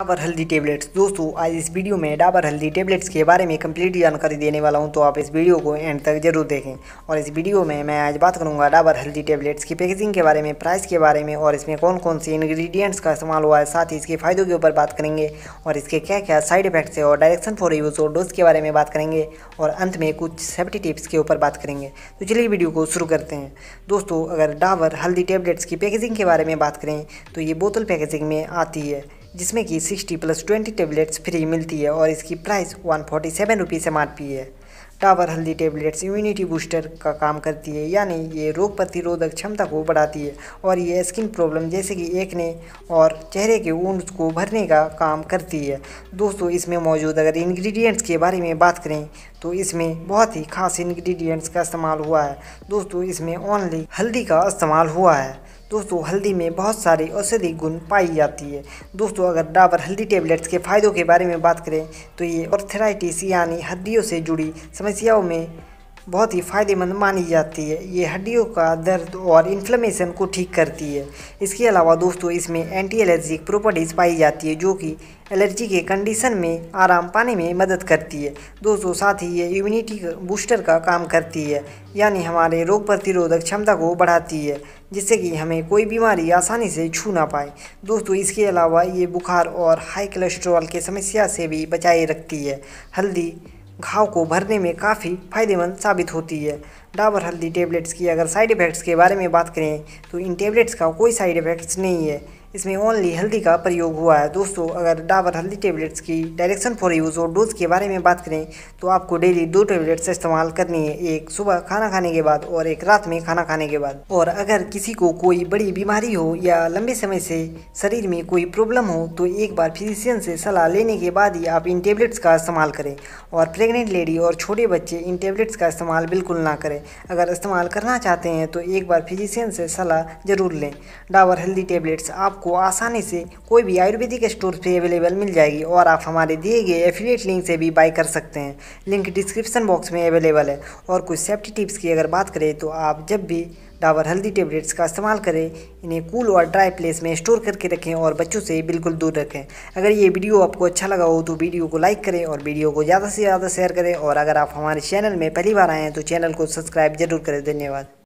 डाबर हल्दी टेबलेट्स दोस्तों आज इस वीडियो में डाबर हल्दी टेबलेट्स के बारे में कंप्लीट जानकारी देने वाला हूं तो आप इस वीडियो को एंड तक जरूर देखें और इस वीडियो में मैं आज बात करूंगा डाबर हल्दी टेबलेट्स की पैकेजिंग के बारे में प्राइस के बारे में और इसमें कौन कौन से इन्ग्रीडियंट्स का इस्तेमाल हुआ है साथ ही इसके फ़ायदों के ऊपर बात करेंगे और इसके क्या क्या साइड इफेक्ट्स है और डायरेक्शन फॉर यूज़ और डोज के बारे में बात करेंगे और अंत में कुछ सेफ्टी टिप्स के ऊपर बात करेंगे तो चलिए वीडियो को शुरू करते हैं दोस्तों अगर डाबर हल्दी टेबलेट्स की पैकेजिंग के बारे में बात करें तो ये बोतल पैकेजिंग में आती है जिसमें कि sixty plus twenty tablets free मिलती है और इसकी price one forty seven rupees एम है टावर हल्दी टेबलेट्स इम्यूनिटी बूस्टर का काम करती है यानी ये रोग प्रतिरोधक क्षमता को बढ़ाती है और ये स्किन प्रॉब्लम जैसे कि एकने और चेहरे के ऊन को भरने का काम करती है दोस्तों इसमें मौजूद अगर इंग्रेडिएंट्स के बारे में बात करें तो इसमें बहुत ही खास इंग्रेडिएंट्स का इस्तेमाल हुआ है दोस्तों इसमें ओनली हल्दी का इस्तेमाल हुआ है दोस्तों हल्दी में बहुत सारे औषधि गुण पाई जाती है दोस्तों अगर डाबर हल्दी टेबलेट्स के फ़ायदों के बारे में बात करें तो ये ऑर्थराइटिस यानी हड्डियों से जुड़ी समस्याओं में बहुत ही फ़ायदेमंद मानी जाती है ये हड्डियों का दर्द और इन्फ्लेमेशन को ठीक करती है इसके अलावा दोस्तों इसमें एंटी एलर्जिक प्रॉपर्टीज़ पाई जाती है जो कि एलर्जी के कंडीशन में आराम पाने में मदद करती है दोस्तों साथ ही ये इम्यूनिटी बूस्टर का काम करती है यानी हमारे रोग प्रतिरोधक क्षमता को बढ़ाती है जिससे कि हमें कोई बीमारी आसानी से छू ना पाए दोस्तों इसके अलावा ये बुखार और हाई कोलेस्ट्रॉल की समस्या से भी बचाए रखती है हल्दी घाव को भरने में काफ़ी फायदेमंद साबित होती है डाबर हल्दी टेबलेट्स की अगर साइड इफ़ेक्ट्स के बारे में बात करें तो इन टेबलेट्स का कोई साइड इफ़ेक्ट्स नहीं है इसमें ओनली हल्दी का प्रयोग हुआ है दोस्तों अगर डाबर हल्दी टेबलेट्स की डायरेक्शन फॉर यूज़ और डोज के बारे में बात करें तो आपको डेली दो टेबलेट्स इस्तेमाल करनी है एक सुबह खाना खाने के बाद और एक रात में खाना खाने के बाद और अगर किसी को कोई बड़ी बीमारी हो या लंबे समय से शरीर में कोई प्रॉब्लम हो तो एक बार फिजिशियन से सलाह लेने के बाद ही आप इन टेबलेट्स का इस्तेमाल करें और प्रेगनेंट लेडी और छोटे बच्चे इन टेबलेट्स का इस्तेमाल बिल्कुल ना करें अगर इस्तेमाल करना चाहते हैं तो एक बार फिजिशियन से सलाह ज़रूर लें डाबर हल्दी टेबलेट्स आप आपको आसानी से कोई भी आयुर्वेदिक स्टोर पे अवेलेबल मिल जाएगी और आप हमारे दिए गए एफिलेट लिंक से भी बाई कर सकते हैं लिंक डिस्क्रिप्शन बॉक्स में अवेलेबल है और कुछ सेफ्टी टिप्स की अगर बात करें तो आप जब भी डाबर हल्दी टेबलेट्स का इस्तेमाल करें इन्हें कूल और ड्राई प्लेस में स्टोर करके रखें और बच्चों से बिल्कुल दूर रखें अगर ये वीडियो आपको अच्छा लगा हो तो वीडियो को लाइक करें और वीडियो को ज़्यादा से ज़्यादा शेयर करें और अगर आप हमारे चैनल में पहली बार आए हैं तो चैनल को सब्सक्राइब जरूर करें धन्यवाद